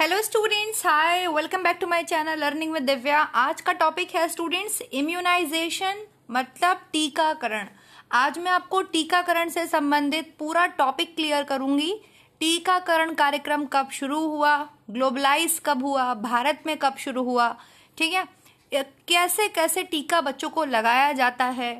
hello students hi welcome back to my channel learning with Divya आज का topic है students immunisation मतलब टीकाकरण आज मैं आपको टीकाकरण से संबंधित पूरा टॉपिक क्लियर करूंगी टीकाकरण कार्यक्रम कब शुरू हुआ ग्लोबलाइज कब हुआ भारत में कब शुरू हुआ ठीक है कैसे कैसे टीका बच्चों को लगाया जाता है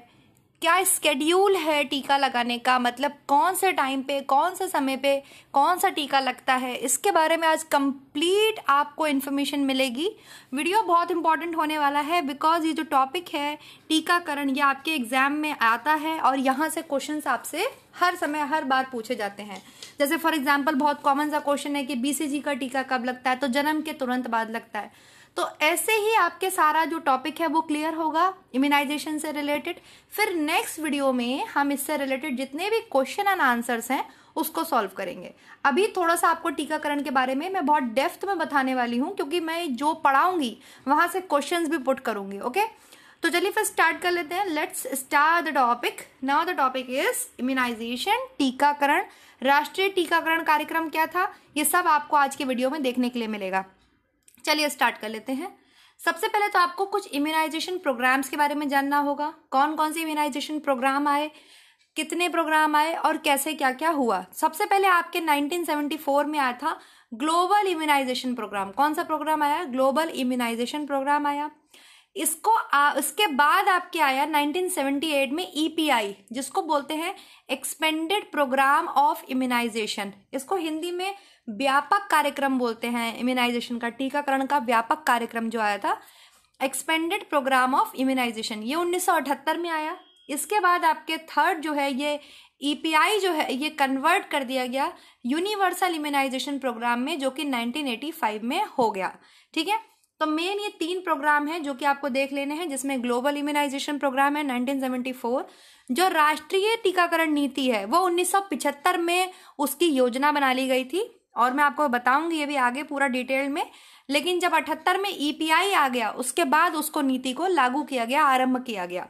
क्या स्केड्यूल है टीका लगाने का मतलब कौन से टाइम पे कौन से समय पे कौन सा टीका लगता है इसके बारे में आज कंप्लीट आपको इन्फॉर्मेशन मिलेगी वीडियो बहुत इंपॉर्टेंट होने वाला है बिकॉज ये जो टॉपिक है टीकाकरण ये आपके एग्जाम में आता है और यहाँ से क्वेश्चन आपसे हर समय हर बार पूछे जाते हैं जैसे फॉर एग्जाम्पल बहुत कॉमन सा क्वेश्चन है कि बीसीजी का टीका कब लगता है तो जन्म के तुरंत बाद लगता है तो ऐसे ही आपके सारा जो टॉपिक है वो क्लियर होगा इम्यूनाइजेशन से रिलेटेड फिर नेक्स्ट वीडियो में हम इससे रिलेटेड जितने भी क्वेश्चन एंड आंसर्स हैं उसको सॉल्व करेंगे अभी थोड़ा सा आपको टीकाकरण के बारे में मैं बहुत डेफ्थ में बताने वाली हूँ क्योंकि मैं जो पढ़ाऊंगी वहां से क्वेश्चन भी पुट करूंगी ओके तो चलिए फिर स्टार्ट कर लेते हैं let's start the topic now the topic is immunisation टीकाकरण राष्ट्रीय टीकाकरण कार्यक्रम क्या था ये सब आपको आज के वीडियो में देखने के लिए मिलेगा चलिए स्टार्ट कर लेते हैं सबसे पहले तो आपको कुछ इम्यूनाइजेशन प्रोग्राम्स के बारे में जानना होगा कौन कौन से इम्यूनाइजेशन प्रोग्राम आए कितने प्रोग्राम आए और कैसे क्या क्या हुआ सबसे पहले आपके 1974 में आया था ग्लोबल इम्यूनाइजेशन प्रोग्राम कौन सा प्रोग्राम आया ग्लोबल इम्यूनाइजेशन प्रोग्राम आया इसको आ, इसके बाद आपके आया 1978 में ई e जिसको बोलते हैं एक्सपेंडेड प्रोग्राम ऑफ इम्यूनाइजेशन इसको हिंदी में व्यापक कार्यक्रम बोलते हैं इम्यूनाइजेशन का टीकाकरण का व्यापक कार्यक्रम जो आया था एक्सपेंडेड प्रोग्राम ऑफ इम्यूनाइजेशन ये उन्नीस में आया इसके बाद आपके थर्ड जो है ये ई e जो है ये कन्वर्ट कर दिया गया यूनिवर्सल इम्यूनाइजेशन प्रोग्राम में जो कि 1985 में हो गया ठीक है तो मेन ये तीन प्रोग्राम हैं जो कि आपको देख लेने हैं जिसमें ग्लोबल इम्यूनाइजेशन प्रोग्राम है 1974 जो राष्ट्रीय टीकाकरण नीति है वो 1975 में उसकी योजना बना ली गई थी और मैं आपको बताऊंगी ये भी आगे पूरा डिटेल में लेकिन जब अठहत्तर में ईपीआई e आ गया उसके बाद उसको नीति को लागू किया गया आरंभ किया गया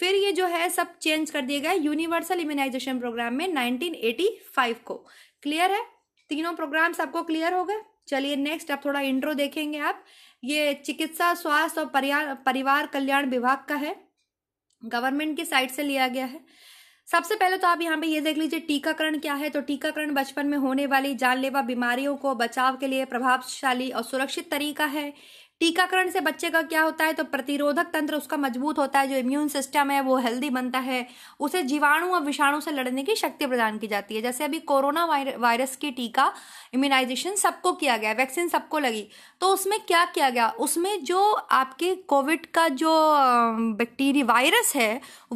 फिर ये जो है सब चेंज कर दिया गया यूनिवर्सल इम्यूनाइजेशन प्रोग्राम में 1985 को क्लियर है तीनों प्रोग्राम आपको क्लियर हो गए चलिए नेक्स्ट आप थोड़ा इंट्रो देखेंगे आप ये चिकित्सा स्वास्थ्य और परिवार परिवार कल्याण विभाग का है गवर्नमेंट की साइड से लिया गया है सबसे पहले तो आप यहाँ पे ये देख लीजिए टीकाकरण क्या है तो टीकाकरण बचपन में होने वाली जानलेवा बीमारियों को बचाव के लिए प्रभावशाली और सुरक्षित तरीका है टीकाकरण से बच्चे का क्या होता है तो प्रतिरोधक तंत्र उसका मजबूत होता है जो इम्यून सिस्टम है वो हेल्दी बनता है उसे जीवाणु और विषाणु से लड़ने की शक्ति प्रदान की जाती है जैसे अभी कोरोना वायरस की टीका इम्यूनाइजेशन सबको किया गया वैक्सीन सबको लगी तो उसमें क्या किया गया उसमें जो आपके कोविड का जो बैक्टीरिया वायरस है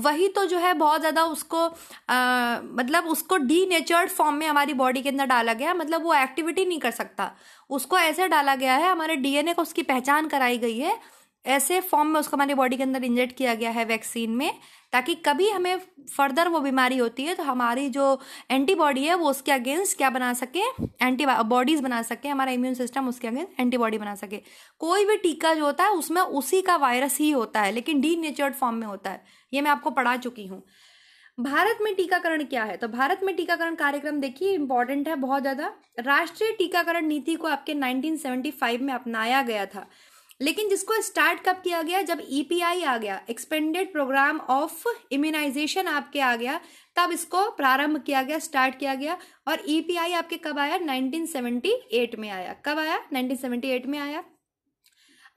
वही तो जो है बहुत ज़्यादा उसको आ, मतलब उसको डी फॉर्म में हमारी बॉडी के अंदर डाला गया मतलब वो एक्टिविटी नहीं कर सकता उसको ऐसे डाला गया है हमारे डीएनए को उसकी पहचान कराई गई है ऐसे फॉर्म में उसको हमारी बॉडी के अंदर इंजेक्ट किया गया है वैक्सीन में ताकि कभी हमें फर्दर वो बीमारी होती है तो हमारी जो एंटीबॉडी है वो उसके अगेंस्ट क्या बना सके एंटी बॉडीज बना सके हमारा इम्यून सिस्टम उसके अगेंस्ट एंटीबॉडी बना सके कोई भी टीका जो होता है उसमें उसी का वायरस ही होता है लेकिन डी नेचर्ड फॉर्म में होता है ये मैं आपको पढ़ा चुकी हूँ भारत में टीकाकरण क्या है तो भारत में टीकाकरण कार्यक्रम देखिए इंपॉर्टेंट है बहुत ज़्यादा राष्ट्रीय टीकाकरण नीति को आपके 1975 में अपनाया गया था लेकिन जिसको स्टार्ट कब किया गया जब ईपीआई e आ गया एक्सपेंडेड प्रोग्राम ऑफ इम्यूनाइजेशन आपके आ गया तब इसको प्रारंभ किया गया स्टार्ट किया गया और ईपीआई e आपके कब आया 1978 में आया कब आया 1978 में आया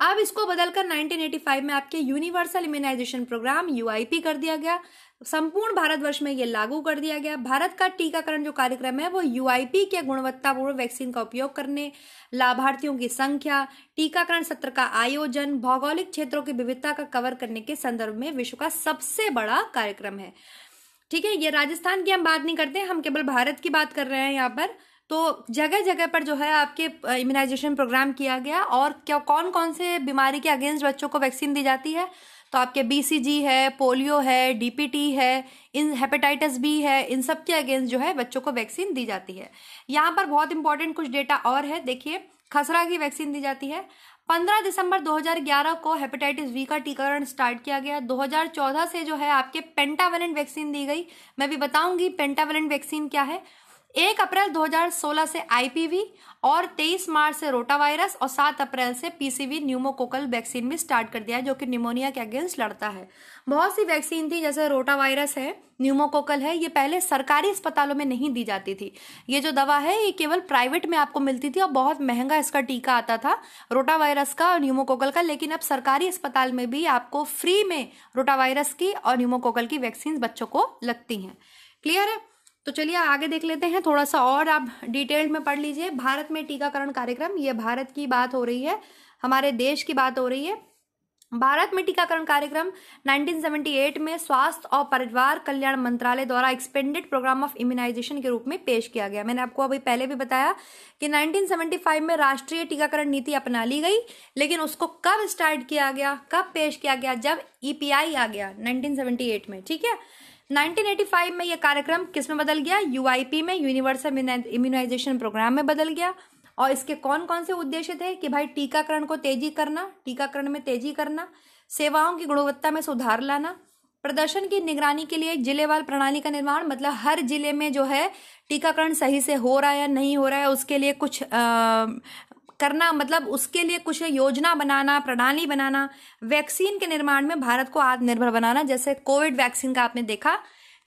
अब इसको बदलकर 1985 में आपके यूनिवर्सल इम्यूनाइजेशन प्रोग्राम यूआईपी कर दिया गया संपूर्ण भारतवर्ष में यह लागू कर दिया गया भारत का टीकाकरण जो कार्यक्रम है वो यूआईपी के गुणवत्तापूर्ण वैक्सीन का उपयोग करने लाभार्थियों की संख्या टीकाकरण सत्र का आयोजन भौगोलिक क्षेत्रों की विविधता का कवर करने के संदर्भ में विश्व का सबसे बड़ा कार्यक्रम है ठीक है ये राजस्थान की हम बात नहीं करते हम केवल भारत की बात कर रहे हैं यहाँ पर तो जगह जगह पर जो है आपके इम्यूनाइजेशन प्रोग्राम किया गया और क्या कौन कौन से बीमारी के अगेंस्ट बच्चों को वैक्सीन दी जाती है तो आपके बीसीजी है पोलियो है डीपीटी है इन हेपेटाइटिस बी है इन सब के अगेंस्ट जो है बच्चों को वैक्सीन दी जाती है यहाँ पर बहुत इंपॉर्टेंट कुछ डेटा और है देखिए खसरा की वैक्सीन दी जाती है 15 दिसंबर 2011 को हेपेटाइटिस वी का टीकाकरण स्टार्ट किया गया 2014 से जो है आपके पेंटावेलेंट वैक्सीन दी गई मैं भी बताऊंगी पेंटावेलेंट वैक्सीन क्या है एक अप्रैल 2016 से आईपीवी और 23 मार्च से रोटा वायरस और 7 अप्रैल से पीसीवी न्यूमोकोकल वैक्सीन भी स्टार्ट कर दिया है जो कि निमोनिया के अगेंस्ट लड़ता है बहुत सी वैक्सीन थी जैसे रोटा वायरस है न्यूमोकोकल है ये पहले सरकारी अस्पतालों में नहीं दी जाती थी ये जो दवा है ये केवल प्राइवेट में आपको मिलती थी और बहुत महंगा इसका टीका आता था रोटा वायरस का और न्यूमोकोकल का लेकिन अब सरकारी अस्पताल में भी आपको फ्री में रोटा वायरस की और न्यूमोकोकल की वैक्सीन बच्चों को लगती हैं क्लियर है तो चलिए आगे देख लेते हैं थोड़ा सा और आप डिटेल में पढ़ लीजिए भारत में टीकाकरण कार्यक्रम ये भारत की बात हो रही है हमारे देश की बात हो रही है भारत में टीकाकरण कार्यक्रम 1978 में स्वास्थ्य और परिवार कल्याण मंत्रालय द्वारा एक्सपेंडेड प्रोग्राम ऑफ इम्यूनाइजेशन के रूप में पेश किया गया मैंने आपको अभी पहले भी बताया कि 1975 में राष्ट्रीय टीकाकरण नीति अपना ली गई लेकिन उसको कब स्टार्ट किया गया कब पेश किया गया जब ईपीआई e आ गया नाइनटीन में ठीक है 1985 में यह कार्यक्रम किस में बदल गया यूआईपी में यूनिवर्सल इम्यूनाइजेशन प्रोग्राम में बदल गया और इसके कौन कौन से उद्देश्य थे कि भाई टीकाकरण को तेजी करना टीकाकरण में तेजी करना सेवाओं की गुणवत्ता में सुधार लाना प्रदर्शन की निगरानी के लिए जिलेवार प्रणाली का निर्माण मतलब हर जिले में जो है टीकाकरण सही से हो रहा है या नहीं हो रहा है उसके लिए कुछ आ, करना मतलब उसके लिए कुछ योजना बनाना प्रणाली बनाना वैक्सीन के निर्माण में भारत को आत्मनिर्भर बनाना जैसे कोविड वैक्सीन का आपने देखा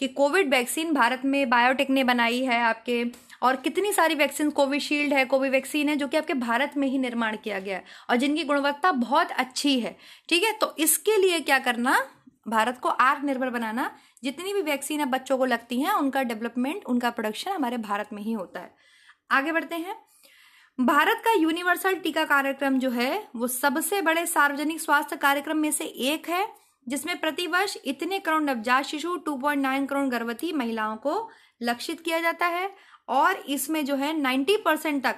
कि कोविड वैक्सीन भारत में बायोटेक ने बनाई है आपके और कितनी सारी वैक्सीन कोविशील्ड है कोविवैक्सीन है जो कि आपके भारत में ही निर्माण किया गया है और जिनकी गुणवत्ता बहुत अच्छी है ठीक है तो इसके लिए क्या करना भारत को आत्मनिर्भर बनाना जितनी भी वैक्सीन अब बच्चों को लगती हैं उनका डेवलपमेंट उनका प्रोडक्शन हमारे भारत में ही होता है आगे बढ़ते हैं भारत का यूनिवर्सल टीका कार्यक्रम जो है वो सबसे बड़े सार्वजनिक स्वास्थ्य कार्यक्रम में से एक है जिसमें प्रतिवर्ष इतने करोड़ नवजात शिशु 2.9 करोड़ गर्भवती महिलाओं को लक्षित किया जाता है और इसमें जो है 90 परसेंट तक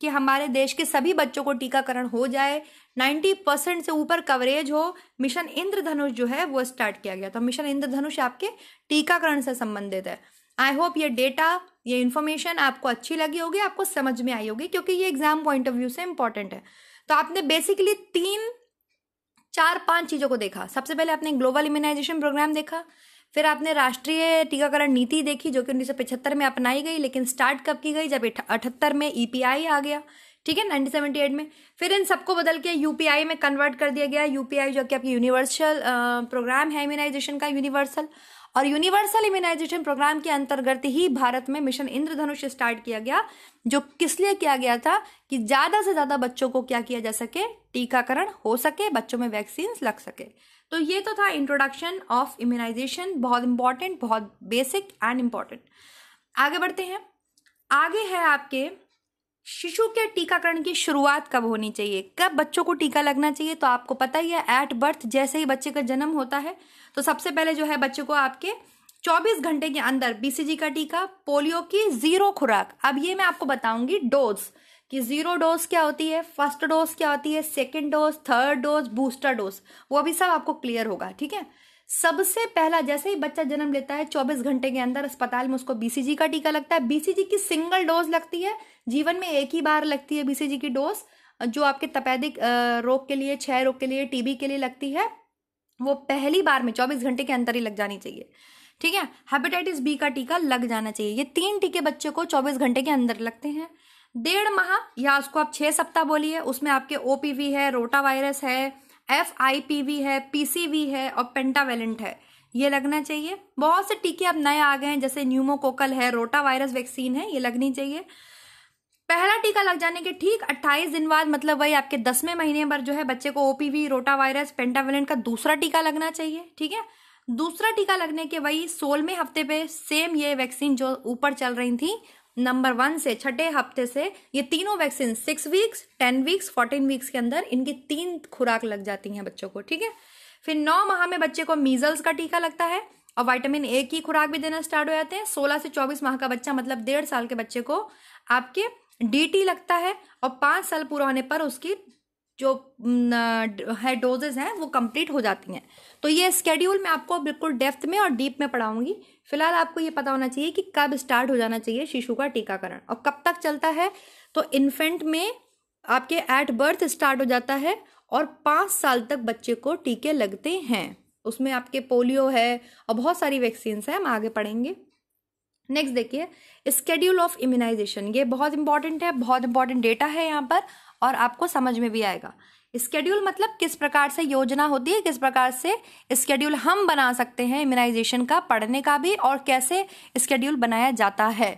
कि हमारे देश के सभी बच्चों को टीकाकरण हो जाए 90 परसेंट से ऊपर कवरेज हो मिशन इंद्रधनुष जो है वो स्टार्ट किया गया था तो मिशन इंद्रधनुष आपके टीकाकरण से संबंधित है आई होप ये डेटा ये इन्फॉर्मेशन आपको अच्छी लगी होगी आपको समझ में आई होगी क्योंकि ये एग्जाम पॉइंट ऑफ व्यू से इंपॉर्टेंट है तो आपने बेसिकली तीन चार पांच चीज़ों को देखा सबसे पहले आपने ग्लोबल इम्यूनाइजेशन प्रोग्राम देखा फिर आपने राष्ट्रीय टीकाकरण नीति देखी जो कि उन्नीस में अपनाई गई लेकिन स्टार्ट कब की गई जब अठहत्तर में ईपीआई e आ गया ठीक है एट में फिर इन सबको बदल के यूपीआई में कन्वर्ट कर दिया गया यूपीआई जो कि आपकी यूनिवर्सल प्रोग्राम है इम्यूनाइजेशन का यूनिवर्सल और यूनिवर्सल इम्यूनाइजेशन प्रोग्राम के अंतर्गत ही भारत में मिशन इंद्रधनुष स्टार्ट किया गया जो किस लिए किया गया था कि ज़्यादा से ज़्यादा बच्चों को क्या किया जा सके टीकाकरण हो सके बच्चों में वैक्सीन लग सके तो ये तो था इंट्रोडक्शन ऑफ इम्यूनाइजेशन बहुत इंपॉर्टेंट बहुत बेसिक एंड इम्पॉर्टेंट आगे बढ़ते हैं आगे है आपके शिशु के टीकाकरण की शुरुआत कब होनी चाहिए कब बच्चों को टीका लगना चाहिए तो आपको पता ही है एट बर्थ जैसे ही बच्चे का जन्म होता है तो सबसे पहले जो है बच्चे को आपके 24 घंटे के अंदर बीसीजी का टीका पोलियो की जीरो खुराक अब ये मैं आपको बताऊंगी डोज कि जीरो डोज क्या होती है फर्स्ट डोज क्या होती है second dose third dose booster dose वो भी सब आपको क्लियर होगा ठीक है सबसे पहला जैसे ही बच्चा जन्म लेता है 24 घंटे के अंदर अस्पताल में उसको बीसीजी का टीका लगता है बीसीजी की सिंगल डोज लगती है जीवन में एक ही बार लगती है बीसीजी की डोज जो आपके तपैदिक रोग के लिए क्षय रोग के लिए टीबी के लिए लगती है वो पहली बार में चौबीस घंटे के अंदर ही लग जानी चाहिए ठीक है हेपेटाइटिस बी का टीका लग जाना चाहिए ये तीन टीके बच्चे को चौबीस घंटे के अंदर लगते हैं डेढ़ माह या उसको आप छः सप्ताह बोलिए उसमें आपके ओपीवी है रोटा वायरस है एफ आई पी वी है पीसीवी है और पेंटावेलेंट है ये लगना चाहिए बहुत से टीके अब नए आ गए हैं जैसे न्यूमोकोकल है रोटा वायरस वैक्सीन है ये लगनी चाहिए पहला टीका लग जाने के ठीक 28 दिन बाद मतलब वही आपके दसवें महीने पर जो है बच्चे को ओपीवी रोटा वायरस पेंटावेलेंट का दूसरा टीका लगना चाहिए ठीक है दूसरा टीका लगने के वही सोलहवें हफ्ते पे सेम ये वैक्सीन जो ऊपर चल रही थी नंबर वन से छठे हफ्ते से ये तीनों vaccine six weeks ten weeks fourteen weeks के अंदर इनकी तीन खुराक लग जाती हैं बच्चों को ठीक है फिर नौ माह में बच्चे को मीजल्स का टीका लगता है और विटामिन ए की खुराक भी देना स्टार्ट हो जाते हैं सोलह से चौबीस माह का बच्चा मतलब डेढ़ साल के बच्चे को आपके डीटी लगता है और पांच साल पूरा होने पर उसकी जो है डोजेज हैं वो कंप्लीट हो जाती हैं तो ये स्केड्यूल मैं आपको बिल्कुल डेप्थ में और डीप में पढ़ाऊंगी फिलहाल आपको ये पता होना चाहिए कि कब स्टार्ट हो जाना चाहिए शिशु का टीकाकरण और कब तक चलता है तो इन्फेंट में आपके एट बर्थ स्टार्ट हो जाता है और पाँच साल तक बच्चे को टीके लगते हैं उसमें आपके पोलियो है और बहुत सारी वैक्सीन्स हैं हम आगे पढ़ेंगे नेक्स्ट देखिए स्केड्यूल ऑफ इम्यूनाइजेशन ये बहुत इंपॉर्टेंट है बहुत इंपॉर्टेंट डेटा है यहाँ पर और आपको समझ में भी आएगा स्केड्यूल मतलब किस प्रकार से योजना होती है किस प्रकार से स्केड्यूल हम बना सकते हैं इम्यूनाइजेशन का पढ़ने का भी और कैसे स्केड्यूल बनाया जाता है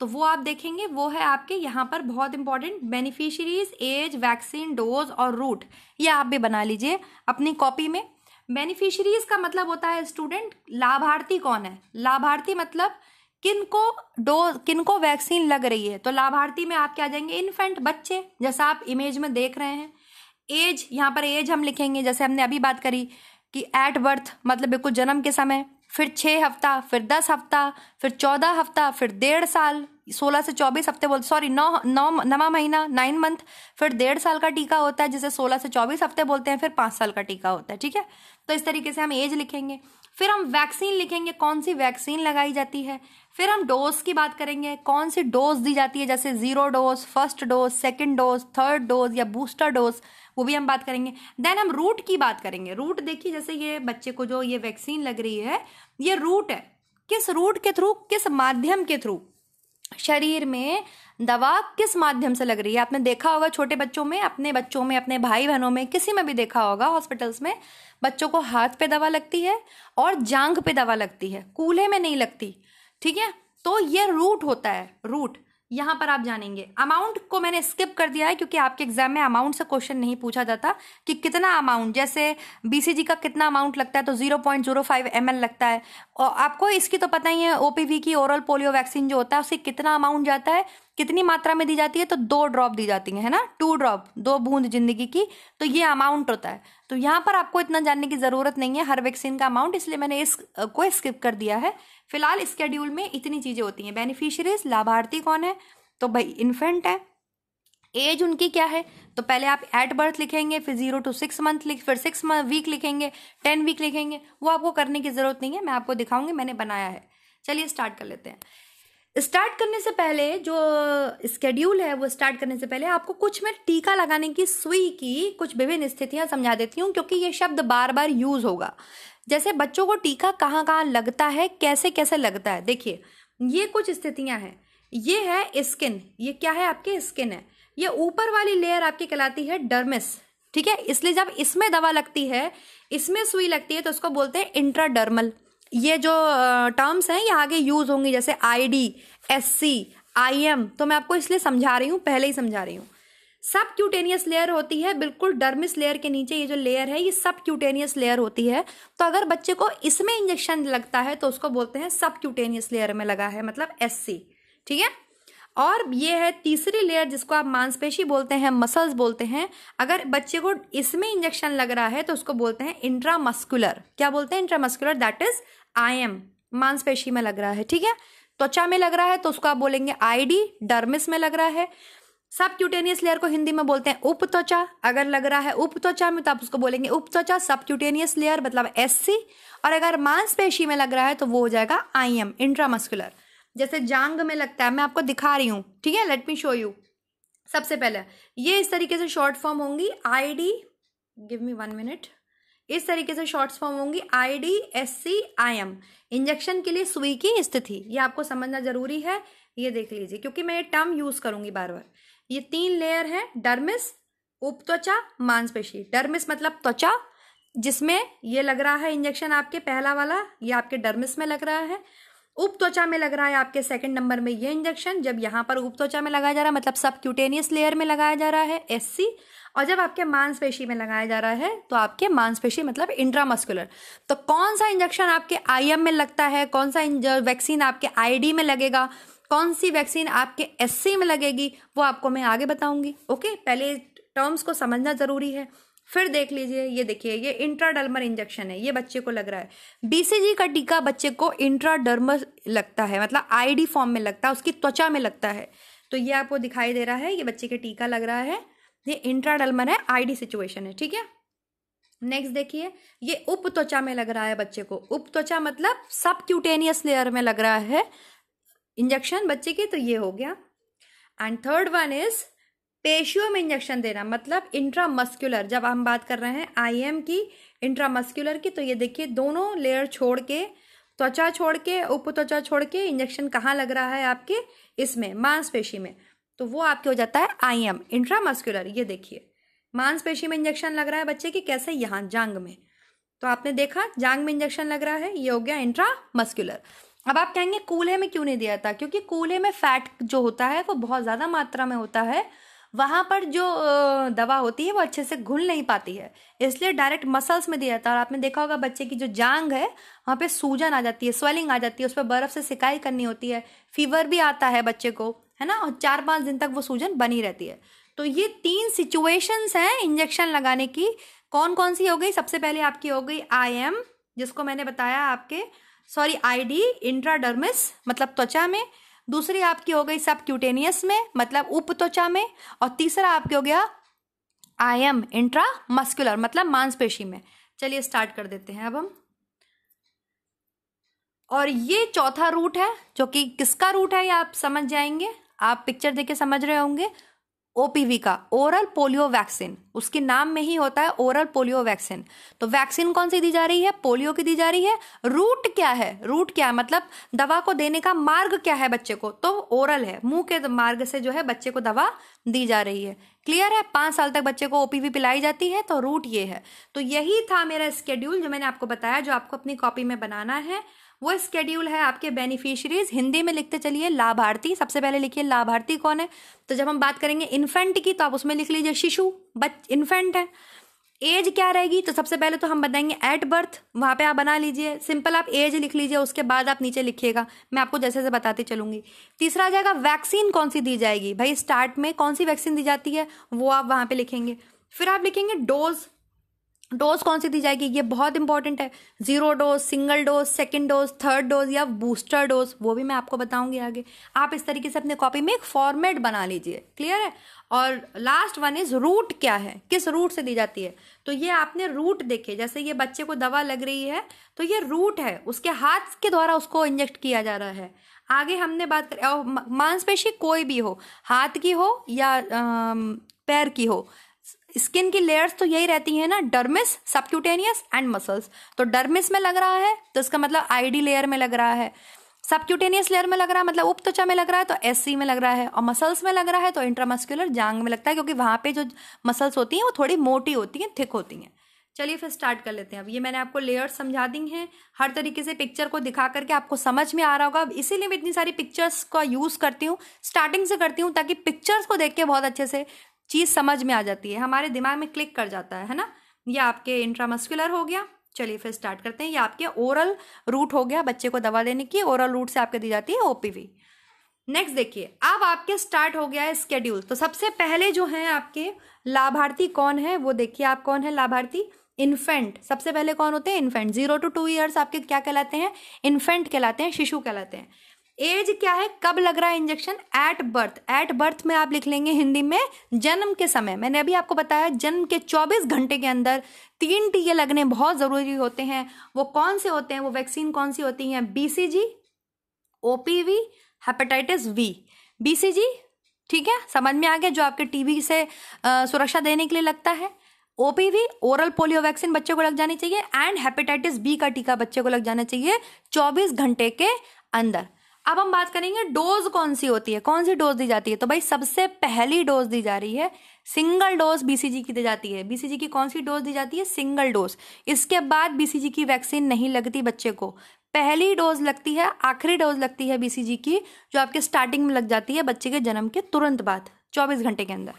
तो वो आप देखेंगे वो है आपके यहाँ पर बहुत important beneficiaries age vaccine dose और रूट ये आप भी बना लीजिए अपनी कॉपी में बेनिफिशरीज का मतलब होता है स्टूडेंट लाभार्थी कौन है लाभार्थी मतलब किन को डोज किन को वैक्सीन लग रही है तो लाभार्थी में आप क्या जाएंगे इन्फेंट बच्चे जैसा आप इमेज में देख रहे हैं एज यहाँ पर एज हम लिखेंगे जैसे हमने अभी बात करी कि एट बर्थ मतलब बिल्कुल जन्म के समय फिर छः हफ्ता फिर दस हफ्ता फिर चौदह हफ्ता फिर डेढ़ साल सोलह से चौबीस हफ्ते बोलते सॉरी नौ नौ नवा महीना नाइन मंथ फिर डेढ़ साल का टीका होता है जिसे सोलह से चौबीस हफ्ते बोलते हैं फिर पाँच साल का टीका होता है ठीक है तो इस तरीके से हम एज लिखेंगे फिर हम वैक्सीन लिखेंगे कौन सी वैक्सीन लगाई जाती है फिर हम डोज की बात करेंगे कौन सी डोज दी जाती है जैसे zero dose first dose second dose third dose या बूस्टर डोज वो भी हम बात करेंगे देन हम रूट की बात करेंगे रूट देखिए जैसे ये बच्चे को जो ये वैक्सीन लग रही है ये रूट है किस रूट के थ्रू किस माध्यम के थ्रू शरीर में दवा किस माध्यम से लग रही है आपने देखा होगा छोटे बच्चों में अपने बच्चों में अपने भाई बहनों में किसी में भी देखा होगा हॉस्पिटल्स में बच्चों को हाथ पे दवा लगती है और जांग पे दवा लगती है कूल्हे में नहीं लगती ठीक है तो ये रूट होता है रूट यहाँ पर आप जानेंगे अमाउंट को मैंने स्किप कर दिया है क्योंकि आपके एग्जाम में अमाउंट से क्वेश्चन नहीं पूछा जाता कि कितना अमाउंट जैसे बीसीजी का कितना अमाउंट लगता है तो zero point zero five M लगता है और आपको इसकी तो पता ही है ओपीवी की ओरल पोलियो वैक्सीन जो होता है उसे कितना अमाउंट जाता है कितनी मात्रा में दी जाती है तो दो ड्रॉप दी जाती है, है ना टू ड्रॉप दो बूंद जिंदगी की तो ये अमाउंट होता है तो यहाँ पर आपको इतना जानने की ज़रूरत नहीं है हर वैक्सीन का अमाउंट इसलिए मैंने इस को स्किप कर दिया है फिलहाल इस में इतनी चीज़ें होती हैं बेनिफिशरीज लाभार्थी कौन है तो भाई इन्फेंट है एज उनकी क्या है तो पहले आप एट बर्थ लिखेंगे फिर जीरो टू सिक्स मंथ लिख फिर सिक्स वीक लिखेंगे टेन वीक लिखेंगे वो आपको करने की ज़रूरत नहीं है मैं आपको दिखाऊंगी मैंने बनाया है चलिए स्टार्ट कर लेते हैं स्टार्ट करने से पहले जो स्केड्यूल है वो स्टार्ट करने से पहले आपको कुछ मैं टीका लगाने की सुई की कुछ विभिन्न स्थितियां समझा देती हूँ क्योंकि ये शब्द बार बार यूज होगा जैसे बच्चों को टीका कहाँ कहाँ लगता है कैसे कैसे लगता है देखिए ये कुछ स्थितियाँ हैं ये है स्किन ये क्या है आपकी स्किन है ये ऊपर वाली लेयर आपकी कहलाती है डर्मिस ठीक है इसलिए जब इसमें दवा लगती है इसमें सुई लगती है तो उसको बोलते हैं इंट्राडर्मल ये जो टर्म्स हैं ये आगे यूज होंगी जैसे I D S C I M तो मैं आपको इसलिए समझा रही हूँ पहले ही समझा रही हूँ सब क्यूटेनियस लेयर होती है बिल्कुल डर्मिस लेयर के नीचे ये जो लेयर है ये सब क्यूटेनियस लेयर होती है तो अगर बच्चे को इसमें इंजेक्शन लगता है तो उसको बोलते हैं सब क्यूटेनियस लेयर में लगा है मतलब एस सी ठीक है और ये है तीसरी लेयर जिसको आप मांसपेशी बोलते हैं मसल्स बोलते हैं अगर बच्चे को इसमें इंजेक्शन लग रहा है तो उसको बोलते हैं इंट्रामस्कुलर क्या बोलते हैं इंट्रामस्कुलर दैट इज आई मांसपेशी में लग रहा है ठीक है त्वचा में लग रहा है तो उसको आप बोलेंगे आईडी डर्मिस में लग रहा है सब क्यूटेनियस लेयर को हिंदी में बोलते हैं उप त्वचा अगर लग रहा है उप त्वचा में तो आप उसको बोलेंगे उप त्वचा सब क्यूटेनियस लेयर मतलब एस और अगर मांसपेशी में लग रहा है तो वो हो जाएगा आई एम इंट्रामस्कुलर जैसे जांग में लगता है मैं आपको दिखा रही हूँ ठीक है लेट मी शो यू सबसे पहले ये इस तरीके से शॉर्ट फॉर्म होंगी I D give me one minute इस तरीके से शॉर्ट्स फॉर्म होंगी I D S C I M injection के लिए सुई की स्थिति ये आपको समझना जरूरी है ये देख लीजिए क्योंकि मैं ये टर्म यूज करूंगी बार बार ये तीन लेयर है डर्मिस उपत्वचा मांसपेशी डर्मिस मतलब त्वचा जिसमें ये लग रहा है इंजेक्शन आपके पहला वाला ये आपके डर्मिस में लग रहा है उप त्वचा में लग रहा है आपके सेकंड नंबर में ये इंजेक्शन जब यहाँ पर उप त्वचा में लगाया जा रहा है मतलब सब क्यूटेनियस लेयर में लगाया जा रहा है एससी और जब आपके मांसपेशी में लगाया जा रहा है तो आपके मांसपेशी मतलब इंट्रामस्कुलर तो कौन सा इंजेक्शन आपके आई में लगता है कौन सा वैक्सीन आपके आईडी में लगेगा कौन सी वैक्सीन आपके एस में लगेगी वो आपको मैं आगे बताऊंगी ओके पहले टर्म्स को समझना ज़रूरी है फिर देख लीजिए ये देखिए ये इंट्राडर्मल इंजेक्शन है ये बच्चे को लग रहा है बीसीजी का टीका बच्चे को इंट्राडर्मल लगता है मतलब आईडी फॉर्म में लगता है उसकी त्वचा में लगता है तो ये आपको दिखाई दे रहा है ये बच्चे के टीका लग रहा है ये इंट्राडल्मर है आईडी सिचुएशन है ठीक है नेक्स्ट देखिए ये उप त्वचा में लग रहा है बच्चे को उप त्वचा मतलब सब लेयर में लग रहा है इंजेक्शन बच्चे के तो ये हो गया एंड थर्ड वन इज पेशियों में इंजेक्शन देना मतलब इंट्रामस्क्यूलर जब हम बात कर रहे हैं आईएम की इंट्रामस्क्यूलर की तो ये देखिए दोनों लेयर छोड़ के त्वचा छोड़ के उप त्वचा छोड़ के इंजेक्शन कहाँ लग रहा है आपके इसमें मांसपेशी में तो वो आपके हो जाता है आई एम इंट्रामस्क्यूलर ये देखिए मांसपेशी में इंजेक्शन लग रहा है बच्चे की कैसे यहाँ जांग में तो आपने देखा जांग में इंजेक्शन लग रहा है ये हो गया इंट्रामस्क्यूलर अब आप कहेंगे कूल्हे में क्यों नहीं दिया था क्योंकि कूल्हे में फैट जो होता है वो बहुत ज़्यादा मात्रा में होता है वहाँ पर जो दवा होती है वो अच्छे से घुल नहीं पाती है इसलिए डायरेक्ट मसल्स में दिया जाता है और आपने देखा होगा बच्चे की जो जांग है वहाँ पे सूजन आ जाती है स्वेलिंग आ जाती है उस पर बर्फ़ से सिकाई करनी होती है फीवर भी आता है बच्चे को है ना और चार पाँच दिन तक वो सूजन बनी रहती है तो ये तीन सिचुएशंस हैं इंजेक्शन लगाने की कौन कौन सी हो गई सबसे पहले आपकी हो गई आई एम जिसको मैंने बताया आपके सॉरी आईडी इंट्राडर्मिस मतलब त्वचा में दूसरी आपकी हो गई सबक्यूटेनियस में मतलब उप त्वचा में और तीसरा आपके हो गया आई एम इंट्रा मस्कुलर मतलब मांसपेशी में चलिए स्टार्ट कर देते हैं अब हम और ये चौथा रूट है जो कि किसका रूट है ये आप समझ जाएंगे आप पिक्चर देख के समझ रहे होंगे ओपीवी का ओरल पोलियो वैक्सीन उसके नाम में ही होता है ओरल पोलियो वैक्सीन तो वैक्सीन कौन सी दी जा रही है पोलियो की दी जा रही है रूट क्या है रूट क्या है मतलब दवा को देने का मार्ग क्या है बच्चे को तो ओरल है मुंह के मार्ग से जो है बच्चे को दवा दी जा रही है क्लियर है पांच साल तक बच्चे को ओपीवी पिलाई जाती है तो रूट ये है तो यही था मेरा स्केड्यूल जो मैंने आपको बताया जो आपको अपनी कॉपी में बनाना है वो स्केड्यूल है आपके बेनिफिशरीज हिंदी में लिखते चलिए लाभार्थी सबसे पहले लिखिए लाभार्थी कौन है तो जब हम बात करेंगे इन्फेंट की तो आप उसमें लिख लीजिए शिशु बच इन्फेंट है एज क्या रहेगी तो सबसे पहले तो हम बताएंगे एट बर्थ वहाँ पे आप बना लीजिए सिंपल आप एज लिख लीजिए उसके बाद आप नीचे लिखिएगा मैं आपको जैसे जैसे बताते चलूंगी तीसरा आ जाएगा वैक्सीन कौन सी दी जाएगी भाई स्टार्ट में कौन सी वैक्सीन दी जाती है वो आप वहाँ पे लिखेंगे फिर आप लिखेंगे डोज डोज कौन सी दी जाएगी ये बहुत इंपॉर्टेंट है zero dose single dose second dose third dose या बूस्टर डोज वो भी मैं आपको बताऊंगी आगे आप इस तरीके से अपने कॉपी में एक फॉर्मेट बना लीजिए क्लियर है और लास्ट वन इज रूट क्या है किस रूट से दी जाती है तो ये आपने रूट देखे जैसे ये बच्चे को दवा लग रही है तो ये रूट है उसके हाथ के द्वारा उसको इंजेक्ट किया जा रहा है आगे हमने बात कर मांसपेशी कोई भी हो हाथ की हो या आ, पैर की हो स्किन की लेयर्स तो यही रहती है ना डर्मिस सबक्यूटेनियस एंड मसल्स तो डर्मिस में लग रहा है तो इसका मतलब आईडी लेयर में लग रहा है सबक्यूटेनियस लेयर में लग रहा है मतलब त्वचा में लग रहा है तो एस में लग रहा है और मसल्स में लग रहा है तो इंट्रामस्क्यूलर जांग में लगता है क्योंकि वहां पे जो मसल्स होती हैं वो थोड़ी मोटी होती हैं थिक होती हैं चलिए फिर स्टार्ट कर लेते हैं अब ये मैंने आपको लेयर्स समझा दी हैं हर तरीके से पिक्चर को दिखा करके आपको समझ में आ रहा होगा इसीलिए मैं इतनी सारी पिक्चर्स का यूज़ करती हूँ स्टार्टिंग से करती हूँ ताकि पिक्चर्स को देख के बहुत अच्छे से चीज़ समझ में आ जाती है हमारे दिमाग में क्लिक कर जाता है है ना ये आपके इंट्रामस्कुलर हो गया चलिए फिर स्टार्ट करते हैं ये आपके ओरल रूट हो गया बच्चे को दवा देने की ओरल रूट से आपके दी जाती है ओपीवी नेक्स्ट देखिए अब आपके स्टार्ट हो गया है स्केड्यूल तो सबसे पहले जो है आपके लाभार्थी कौन है वो देखिए आप कौन है लाभार्थी इन्फेंट सबसे पहले कौन होते हैं infant zero to two years आपके क्या कहलाते हैं इन्फेंट कहलाते हैं शिशु कहलाते हैं एज क्या है कब लग रहा है injection at birth at birth में आप लिख लेंगे हिंदी में जन्म के समय मैंने अभी आपको बताया जन्म के 24 घंटे के अंदर तीन टीके लगने बहुत ज़रूरी होते हैं वो कौन से होते हैं वो वैक्सीन कौन सी होती है बीसीजी ओपीवी वी हेपेटाइटिस वी बीसीजी ठीक है समझ में आ गया जो आपके टीबी से आ, सुरक्षा देने के लिए लगता है ओपीवी ओरल पोलियो वैक्सीन बच्चे को लग जानी चाहिए एंड हेपेटाइटिस बी का टीका बच्चे को लग जाना चाहिए 24 घंटे के अंदर अब हम बात करेंगे डोज कौन सी होती है कौन सी डोज दी जाती है तो भाई सबसे पहली डोज दी जा रही है सिंगल डोज बीसीजी की दी जाती है बीसीजी की कौन सी डोज दी जाती है सिंगल डोज इसके बाद बीसीजी की वैक्सीन नहीं लगती बच्चे को पहली डोज लगती है आखिरी डोज लगती है बीसीजी की जो आपके स्टार्टिंग में लग जाती है बच्चे के जन्म के तुरंत बाद चौबीस घंटे के अंदर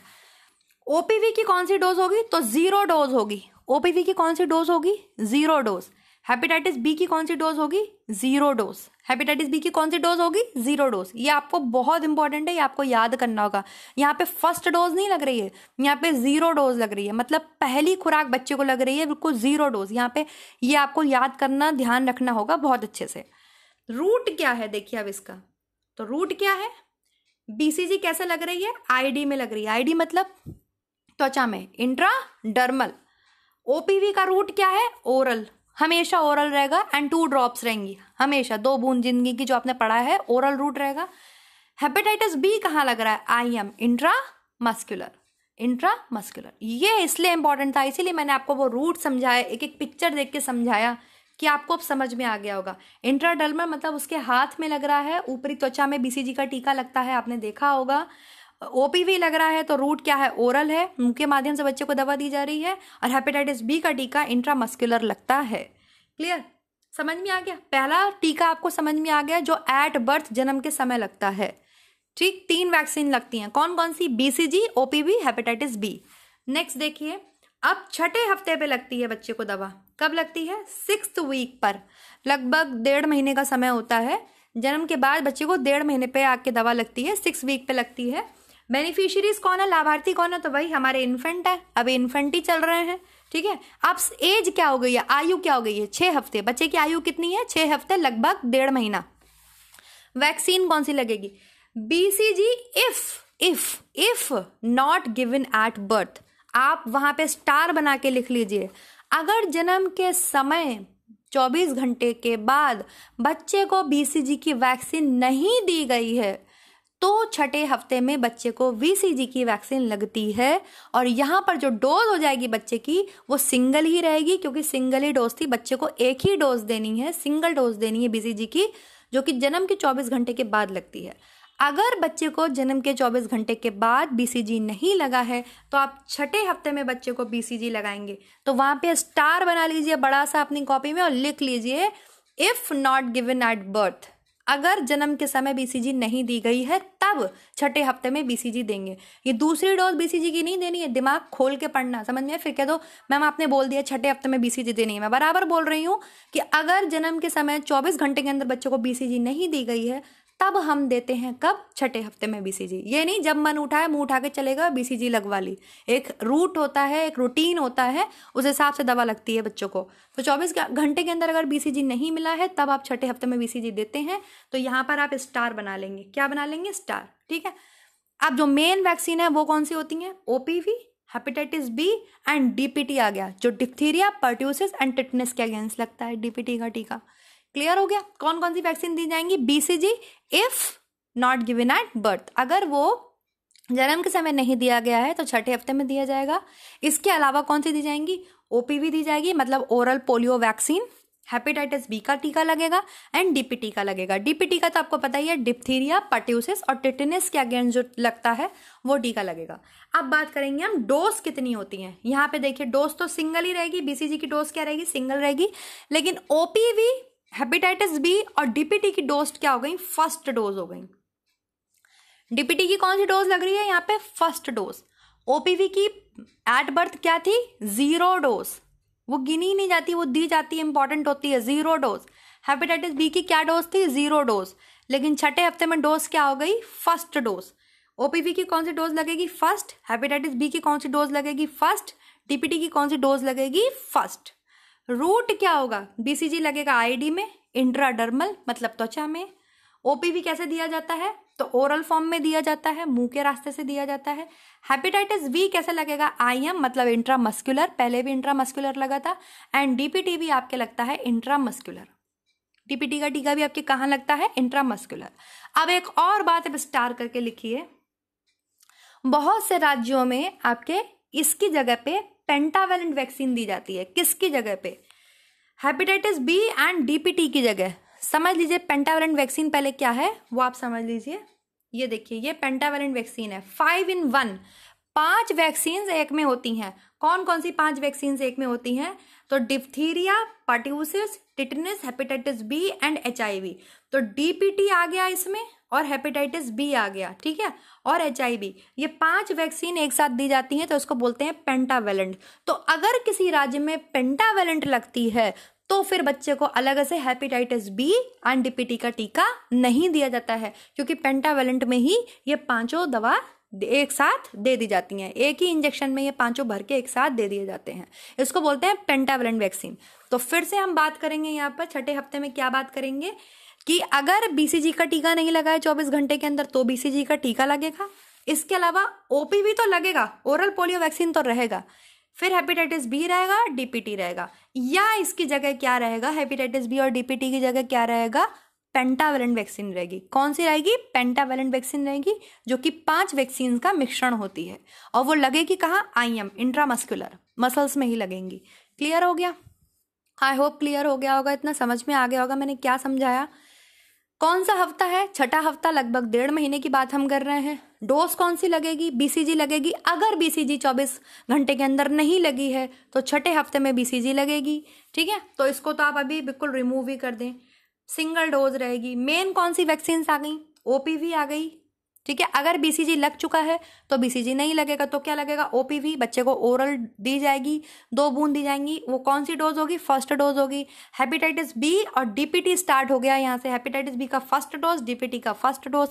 ओपीवी की कौन सी डोज होगी तो जीरो डोज होगी ओपीवी की कौन सी डोज होगी जीरो डोज हेपेटाइटिस बी की कौन सी डोज होगी जीरो डोज हेपेटाइटिस बी की कौन सी डोज होगी जीरो डोज ये आपको बहुत इंपॉर्टेंट है ये आपको याद करना होगा यहाँ पे फर्स्ट डोज नहीं लग रही है यहाँ पे जीरो डोज लग रही है मतलब पहली खुराक बच्चे को लग रही है बिल्कुल जीरो डोज यहाँ पे ये आपको याद करना ध्यान रखना होगा बहुत अच्छे से रूट क्या है देखिए अब इसका तो रूट क्या है बीसीजी कैसे लग रही है आईडी में लग रही है आईडी मतलब त्वचा में इंट्रा डर्मल ओपीवी का रूट क्या है ओरल हमेशा ओरल रहेगा एंड टू ड्रॉप्स रहेंगी हमेशा दो बूंद जिंदगी की जो आपने पढ़ा है ओरल रूट रहेगा हेपेटाइटिस बी कहाँ लग रहा है I M intramuscular intramuscular ये इसलिए इंपॉर्टेंट था इसीलिए मैंने आपको वो रूट समझाया एक एक पिक्चर देख के समझाया कि आपको अब समझ में आ गया होगा इंट्राडल्मर मतलब उसके हाथ में लग रहा है ऊपरी त्वचा में बीसीजी का टीका लगता है आपने देखा होगा ओपीवी लग रहा है तो रूट क्या है ओरल है मुंह के माध्यम से बच्चे को दवा दी जा रही है और हेपेटाइटिस बी का टीका इंट्रामस्कुलर लगता है क्लियर समझ में आ गया पहला टीका आपको समझ में आ गया जो एट बर्थ जन्म के समय लगता है ठीक तीन वैक्सीन लगती हैं कौन कौन सी BCG OPV hepatitis B next देखिए अब छठे हफ्ते पे लगती है बच्चे को दवा कब लगती है सिक्स वीक पर लगभग डेढ़ महीने का समय होता है जन्म के बाद बच्चे को डेढ़ महीने पे आके दवा लगती है सिक्स वीक पे लगती है बेनिफिशियरीज कौन है लाभार्थी कौन है तो भाई हमारे इन्फेंट है अभी इन्फेंट ही चल रहे हैं ठीक है अब एज क्या हो गई है आयु क्या हो गई है छह हफ्ते बच्चे की आयु कितनी है छह हफ्ते लगभग डेढ़ महीना वैक्सीन कौन सी लगेगी BCG if if if not given at birth आप वहां पे स्टार बना के लिख लीजिए अगर जन्म के समय 24 घंटे के बाद बच्चे को बीसीजी की वैक्सीन नहीं दी गई है तो छठे हफ्ते में बच्चे को वीसीजी की वैक्सीन लगती है और यहाँ पर जो डोज हो जाएगी बच्चे की वो सिंगल ही रहेगी क्योंकि सिंगल ही डोज थी बच्चे को एक ही डोज देनी है सिंगल डोज देनी है बीसीजी की जो कि जन्म के 24 घंटे के बाद लगती है अगर बच्चे को जन्म के 24 घंटे के बाद बीसीजी नहीं लगा है तो आप छठे हफ्ते में बच्चे को बीसीजी लगाएंगे तो वहाँ पे स्टार बना लीजिए बड़ा सा अपनी कॉपी में और लिख लीजिए if not given at birth अगर जन्म के समय बीसीजी नहीं दी गई है तब छठे हफ्ते में बीसीजी देंगे ये दूसरी डोज बीसीजी की नहीं देनी है दिमाग खोल के पढ़ना समझ में फिर कह दो मैम आपने बोल दिया छठे हफ्ते में बीसीजी देनी है मैं बराबर बोल रही हूँ कि अगर जन्म के समय चौबीस घंटे के अंदर बच्चों को बीसीजी नहीं दी गई है तब हम देते हैं कब छठे हफ्ते में बीसीजी ये नहीं जब मन उठाए मुंह उठा के चलेगा बीसीजी लगवा ली एक रूट होता है एक रूटीन होता है उस हिसाब से दवा लगती है बच्चों को तो 24 घंटे के अंदर अगर बीसीजी नहीं मिला है तब आप छठे हफ्ते में बीसीजी देते हैं तो यहाँ पर आप स्टार बना लेंगे क्या बना लेंगे स्टार ठीक है अब जो मेन वैक्सीन है वो कौन सी होती है OPV hepatitis B and DPT आ गया जो डिप्थीरिया पर्ट्यूसिस एंड टिटनेस के अगेंस्ट लगता है डीपीटी का टीका क्लियर हो गया कौन कौन सी वैक्सीन दी जाएंगी BCG if not given at birth अगर वो जन्म के समय नहीं दिया गया है तो छठे हफ्ते में दिया जाएगा इसके अलावा कौन सी दी जाएंगी ओपीवी दी जाएगी मतलब oral polio vaccine hepatitis B का टीका लगेगा एंड डीपी टीका लगेगा डीपी टीका तो आपको पता ही है डिप्थीरिया पट्यूसिस और टिटेनस के अगेंस्ट जो लगता है वो टीका लगेगा अब बात करेंगे हम डोज कितनी होती है यहाँ पे देखिए डोज तो सिंगल ही रहेगी बीसीजी की डोज क्या रहेगी सिंगल रहेगी लेकिन ओपीवी हेपेटाइटिस बी और डीपीटी की डोज क्या हो गई फर्स्ट डोज हो गई डीपीटी की कौन सी डोज लग रही है यहाँ पे फर्स्ट डोज ओपीवी की एट बर्थ क्या थी जीरो डोज वो गिनी नहीं जाती वो दी जाती है इंपॉर्टेंट होती है जीरो डोज हेपेटाइटिस बी की क्या डोज थी जीरो डोज लेकिन छठे हफ्ते में डोज क्या हो गई फर्स्ट डोज ओपीवी की कौन सी डोज लगेगी फर्स्ट हेपेटाइटिस बी की कौन सी डोज लगेगी फर्स्ट डीपीटी की कौन सी डोज लगेगी फर्स्ट रूट क्या होगा बीसीजी लगेगा आईडी में इंट्राडर्मल मतलब त्वचा में ओपीवी कैसे दिया जाता है तो ओरल फॉर्म में दिया जाता है मुंह के रास्ते से दिया जाता है हेपेटाइटिस बी कैसे लगेगा आई एम मतलब इंट्रामस्कुलर पहले भी इंट्रामस्क्यूलर लगा था एंड डीपीटी भी आपके लगता है इंट्रामस्क्यूलर डीपीटी का टीका भी आपके कहां लगता है इंट्रामस्कुलर अब एक और बात स्टार करके लिखिए बहुत से राज्यों में आपके इसकी जगह पे पेंटावेलेंट वैक्सीन दी जाती है किसकी जगह पे हेपेटाइटिस बी एंड डीपीटी की जगह समझ लीजिए पेंटावेलेंट वैक्सीन पहले क्या है वो आप समझ लीजिए ये देखिए ये पेंटावेलेंट वैक्सीन है फाइव इन वन पांच वैक्सीन एक में होती हैं कौन कौन सी पांच वैक्सीन एक में होती हैं तो diphtheria pertussis tetanus hepatitis B and H तो डीपीटी आ गया इसमें और हेपेटाइटिस बी आ गया ठीक है और एच ये पांच वैक्सीन एक साथ दी जाती हैं तो उसको बोलते हैं पेंटावेलेंट तो अगर किसी राज्य में पेंटावेलेंट लगती है तो फिर बच्चे को अलग से हेपेटाइटिस बी एंड डीपीटी का टीका नहीं दिया जाता है क्योंकि पेंटावेलेंट में ही ये पांचों दवा एक साथ दे दी जाती हैं एक ही इंजेक्शन में ये पांचों भर के एक साथ दे दिए जाते हैं इसको बोलते हैं पेंटावेलेंट वैक्सीन तो फिर से हम बात करेंगे यहाँ पर छठे हफ्ते में क्या बात करेंगे कि अगर बीसीजी का टीका नहीं लगा है चौबीस घंटे के अंदर तो बीसीजी का टीका लगेगा इसके अलावा ओपी भी तो लगेगा ओरल पोलियो वैक्सीन तो रहेगा फिर हेपेटाइटिस बी रहेगा डीपीटी रहेगा या इसकी जगह क्या रहेगा हेपेटाइटिस बी और डीपीटी की जगह क्या रहेगा पेंटावेलेंट वैक्सीन रहेगी कौन सी रहेगी पेंटावेलेंट वैक्सीन रहेगी जो कि पांच वैक्सीन का मिश्रण होती है और वो लगेगी कहाँ आई एम इंट्रामस्कुलर मसल्स में ही लगेंगी क्लियर हो गया आई होप क्लियर हो गया होगा इतना समझ में आ गया होगा मैंने क्या समझाया कौन सा हफ्ता है छठा हफ्ता लगभग डेढ़ महीने की बात हम कर रहे हैं डोज कौन सी लगेगी बीसीजी लगेगी अगर बीसीजी 24 घंटे के अंदर नहीं लगी है तो छठे हफ्ते में बीसीजी लगेगी ठीक है तो इसको तो आप अभी बिल्कुल रिमूव ही कर दें सिंगल डोज रहेगी मेन कौन सी वैक्सीन्स आ गई ओपीवी आ गई ठीक है अगर बीसीजी लग चुका है तो बीसीजी नहीं लगेगा तो क्या लगेगा ओपीवी बच्चे को ओरल दी जाएगी दो बूंद दी जाएंगी वो कौन सी डोज होगी फर्स्ट डोज होगी हेपेटाइटिस बी और डीपीटी स्टार्ट हो गया यहाँ से हेपेटाइटिस बी का फर्स्ट डोज डीपीटी का फर्स्ट डोज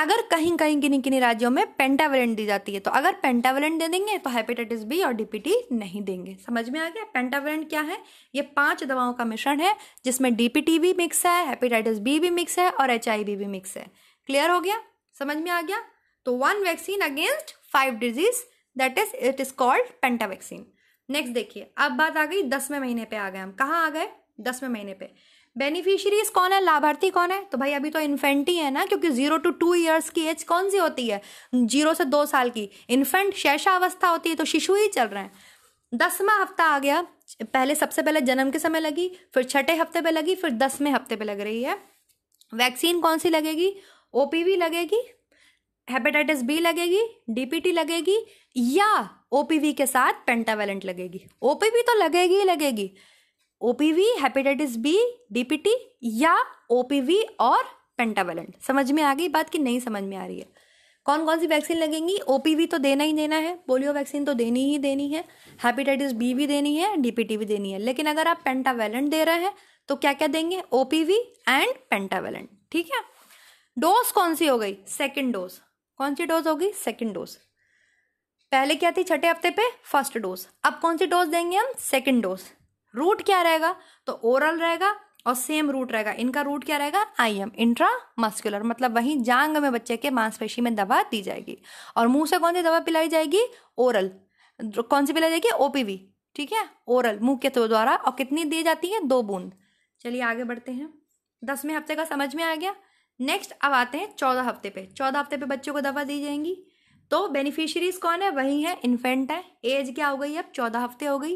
अगर कहीं कहीं किन्हीं किन्हीं राज्यों में पेंटावेलेंट दी जाती है तो अगर पेंटावेलेंट दे देंगे तो हेपेटाइटिस बी और डीपीटी नहीं देंगे समझ में आ गया पेंटावेलेंट क्या है ये पांच दवाओं का मिश्रण है जिसमें डीपीटी भी मिक्स है हेपेटाइटिस बी भी मिक्स है और एच भी मिक्स है क्लियर हो गया समझ में आ गया तो one vaccine against five disease that is it is called penta vaccine next देखिए अब बात आ गई दसवें महीने पे आ गए हम कहाँ आ गए दसवें महीने पे बेनिफिशियरीज कौन है लाभार्थी कौन है तो भाई अभी तो इन्फेंट ही है ना क्योंकि जीरो टू टू ईयर्स की एज कौन सी होती है जीरो से दो साल की इन्फेंट शैशा अवस्था होती है तो शिशु ही चल रहे हैं दसवा हफ्ता आ गया पहले सबसे पहले जन्म के समय लगी फिर छठे हफ्ते पे लगी फिर दसवें हफ्ते पे लग रही है वैक्सीन कौन सी लगेगी ओपीवी लगेगी हेपेटाइटिस बी लगेगी डीपीटी लगेगी या ओपीवी के साथ पेंटावेलेंट लगेगी ओपीवी तो लगेगी ही लगेगी ओपीवी हेपेटाइटिस बी डीपीटी या ओपीवी और पेंटावेलेंट समझ में आ गई बात कि नहीं समझ में आ रही है कौन कौन सी वैक्सीन लगेंगी ओपीवी तो देना ही देना है पोलियो वैक्सीन तो देनी ही देनी है हेपेटाइटिस बी भी देनी है डीपीटी भी देनी है लेकिन अगर आप पेंटावेलेंट दे रहे हैं तो क्या क्या देंगे ओपीवी एंड पेंटावेलेंट ठीक है डोज कौन सी हो गई सेकेंड डोज कौन सी डोज होगी सेकेंड डोज पहले क्या थी छठे हफ्ते पे फर्स्ट डोज अब कौन सी डोज देंगे हम सेकेंड डोज रूट क्या रहेगा तो ओरल रहेगा और सेम रूट रहेगा इनका रूट क्या रहेगा आई एम इंट्रा मस्क्यूलर मतलब वहीं जांग में बच्चे के मांसपेशी में दवा दी जाएगी और मुंह से कौन सी दवा पिलाई जाएगी ओरल कौन सी पिलाई जाएगी ओपीवी ठीक है ओरल मुंह के तो द्वारा और कितनी दी जाती है दो बूंद चलिए आगे बढ़ते हैं दसवें हफ्ते का समझ में आ गया नेक्स्ट अब आते हैं चौदह हफ्ते पे चौदह हफ्ते पे बच्चों को दवा दी जाएंगी तो बेनिफिशरीज कौन है वही है इन्फेंट है एज क्या हो गई अब चौदह हफ्ते हो गई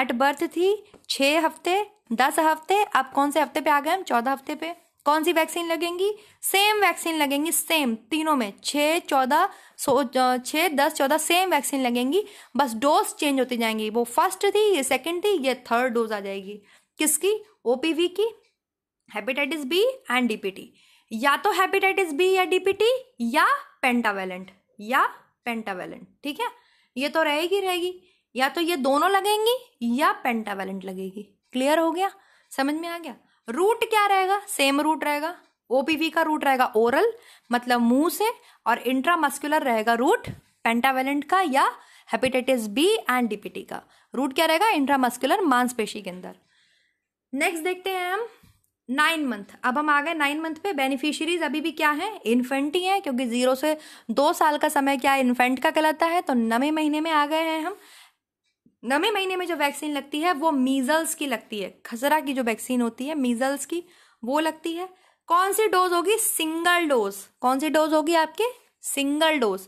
एट बर्थ थी छः हफ्ते दस हफ्ते अब कौन से हफ्ते पे आ गए हम चौदह हफ्ते पे कौन सी वैक्सीन लगेंगी सेम वैक्सीन लगेंगी सेम तीनों में छः चौदह सो छः दस चौदह सेम वैक्सीन लगेंगी बस डोज चेंज होती जाएंगी वो फर्स्ट थी ये सेकंड थी ये थर्ड डोज आ जाएगी किसकी ओपीवी की हेपेटाइटिस बी एंड डीपीटी या तो हेपेटाइटिस बी या डीपीटी या पेंटावेलेंट या पेंटावेलेंट ठीक है ये तो रहेगी रहेगी या तो ये दोनों लगेंगी या पेंटावेलेंट लगेगी क्लियर हो गया समझ में आ गया रूट क्या रहेगा सेम रूट रहेगा ओपीवी का रूट रहेगा ओरल मतलब मुंह से और इंट्रामस्कुलर रहेगा रूट पेंटावेलेंट का या हेपेटाइटिस बी एंड डीपीटी का रूट क्या रहेगा इंट्रामस्कुलर मांसपेशी के अंदर नेक्स्ट देखते हैं हम नाइन मंथ अब हम आ गए नाइन मंथ पे बेनिफिशियरीज अभी भी क्या हैं इन्फेंट ही हैं क्योंकि जीरो से दो साल का समय क्या इन्फेंट का कहलाता है तो नवे महीने में आ गए हैं हम नवे महीने में जो वैक्सीन लगती है वो मीजल्स की लगती है खसरा की जो वैक्सीन होती है मीजल्स की वो लगती है कौन सी डोज होगी सिंगल डोज कौन सी डोज होगी आपके सिंगल डोज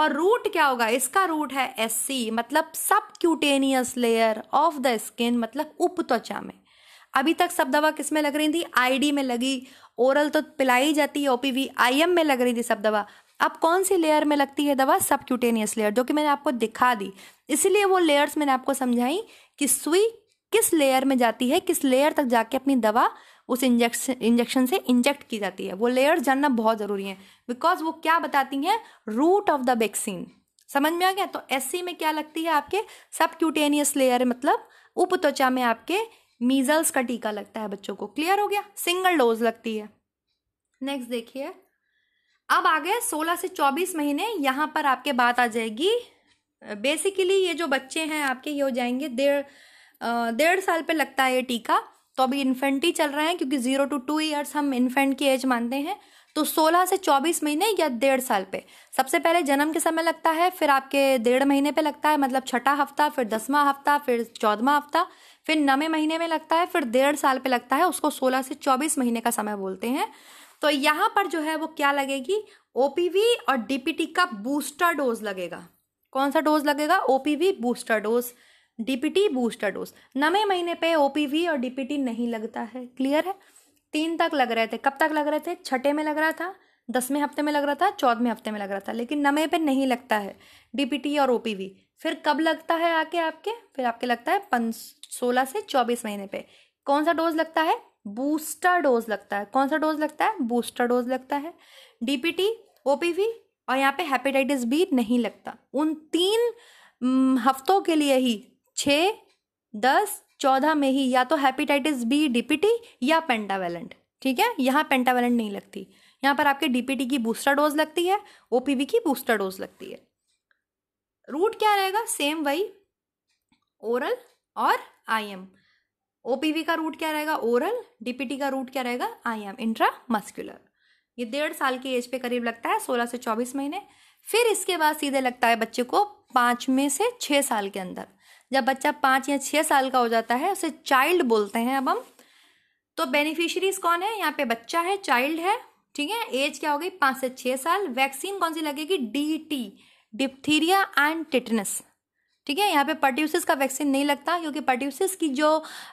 और रूट क्या होगा इसका रूट है एस मतलब subcutaneous layer of the skin मतलब उप त्वचा में अभी तक सब दवा किस में लग रही थी आईडी में लगी ओरल तो पिलाई जाती है ओपीवी आईएम में लग रही थी सब दवा अब कौन सी लेयर में लगती है दवा सबक्यूटेनियस लेयर जो कि मैंने आपको दिखा दी इसलिए वो लेयर्स मैंने आपको समझाई कि सुई किस लेयर में जाती है किस लेयर तक जाके अपनी दवा उस इंजेक्शन इंजेक्शन से इंजेक्ट की जाती है वो लेयर्स जानना बहुत ज़रूरी है बिकॉज वो क्या बताती हैं रूट ऑफ द वैक्सीन समझ में आ गया तो एस में क्या लगती है आपके सब क्यूटेनियस लेयर मतलब उप त्वचा में आपके मीजल्स का टीका लगता है बच्चों को क्लियर हो गया सिंगल डोज लगती है नेक्स्ट देखिए अब आ गए 16 से 24 महीने यहाँ पर आपके बात आ जाएगी बेसिकली ये जो बच्चे हैं आपके ये हो जाएंगे डेढ़ डेढ़ साल पे लगता है ये टीका तो अभी इन्फेंट ही चल रहे हैं क्योंकि ज़ीरो टू टू ईयर्स हम इन्फेंट की एज मानते हैं तो 16 से 24 महीने या डेढ़ साल पे सबसे पहले जन्म के समय लगता है फिर आपके डेढ़ महीने पे लगता है मतलब छठा हफ्ता फिर दसवां हफ्ता फिर चौदवा हफ्ता फिर नवे महीने में लगता है फिर डेढ़ साल पे लगता है उसको सोलह से चौबीस महीने का समय बोलते हैं तो यहाँ पर जो है वो क्या लगेगी ओपीवी और डीपीटी का बूस्टर डोज लगेगा कौन सा डोज लगेगा OPV booster dose DPT booster dose नवे महीने पे ओपीवी और डीपीटी नहीं लगता है क्लियर है तीन तक लग रहे थे कब तक लग रहे थे छठे में लग रहा था दसवें हफ्ते में लग रहा था चौदहवें हफ्ते में लग रहा था लेकिन नमे पे नहीं लगता है डीपीटी और ओपीवी फिर कब लगता है आके आपके फिर आपके लगता है पन सोलह से चौबीस महीने पे कौन सा डोज लगता है बूस्टर डोज लगता है कौन सा डोज लगता है बूस्टर डोज लगता है डीपीटी ओपीवी और यहाँ पे हेपेटाइटिस बी नहीं लगता उन तीन हफ्तों के लिए ही छः दस चौदह में ही या तो हेपेटाइटिस बी डीपीटी या पेंटावेलेंट ठीक है यहाँ पेंटावेलेंट नहीं लगती यहाँ पर आपके डीपीटी की बूस्टर डोज लगती है ओपीवी की बूस्टर डोज लगती है रूट क्या रहेगा सेम वही ओरल और आई एम ओपीवी का रूट क्या रहेगा ओरल डीपीटी का रूट क्या रहेगा आई एम इंट्रा मस्क्यूलर ये डेढ़ साल की एज पे करीब लगता है सोलह से चौबीस महीने फिर इसके बाद सीधे लगता है बच्चे को पाँच में से छः साल के अंदर जब बच्चा पाँच या छः साल का हो जाता है उसे चाइल्ड बोलते हैं अब हम तो बेनिफिशरीज कौन है यहाँ पे बच्चा है चाइल्ड है ठीक है एज क्या हो गई पाँच से छः साल वैक्सीन कौन सी लगेगी D T diphtheria and tetanus ठीक है यहाँ पे पर्ट्यूसिस का वैक्सीन नहीं लगता क्योंकि पर्ट्यूसिस की जो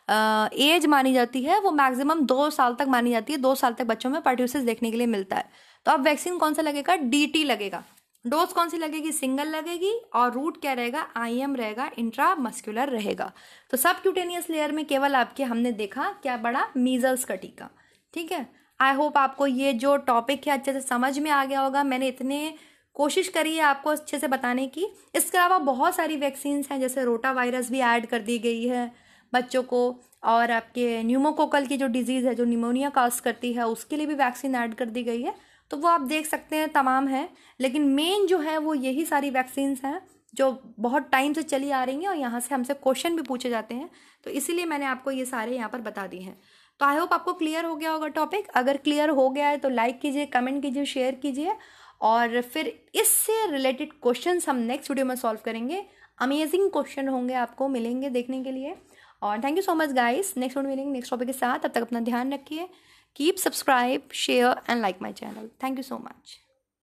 आ, एज मानी जाती है वो मैक्सिमम दो साल तक मानी जाती है दो साल तक बच्चों में पर्ट्यूसिस देखने के लिए मिलता है तो अब वैक्सीन कौन सा लगेगा डी लगेगा डोज कौन सी लगेगी सिंगल लगेगी और रूट क्या रहेगा आई एम रहेगा इंट्रा मस्क्यूलर रहेगा तो सब क्यूटेनियस लेयर में केवल आपके हमने देखा क्या बड़ा मीजल्स का टीका ठीक है आई होप आपको ये जो टॉपिक है अच्छे से समझ में आ गया होगा मैंने इतने कोशिश करिए आपको अच्छे से बताने की इसके अलावा बहुत सारी वैक्सीन्स हैं जैसे रोटा वायरस भी ऐड कर दी गई है बच्चों को और आपके न्यूमोकोकल की जो डिजीज़ है जो निमोनिया काज करती है उसके लिए भी वैक्सीन ऐड कर दी गई है तो वो आप देख सकते हैं तमाम है लेकिन मेन जो है वो यही सारी वैक्सीन्स हैं जो बहुत टाइम से चली आ रही हैं और यहाँ से हमसे क्वेश्चन भी पूछे जाते हैं तो इसीलिए मैंने आपको ये सारे यहाँ पर बता दिए हैं तो आई होप आपको क्लियर हो गया होगा टॉपिक अगर क्लियर हो गया है तो लाइक कीजिए कमेंट कीजिए शेयर कीजिए और फिर इससे रिलेटेड क्वेश्चन हम नेक्स्ट वीडियो में सॉल्व करेंगे अमेजिंग क्वेश्चन होंगे आपको मिलेंगे देखने के लिए और thank you so much guys next video मिलेंगे नेक्स्ट टॉपिक के साथ अब तक अपना ध्यान रखिए keep subscribe share and like my channel thank you so much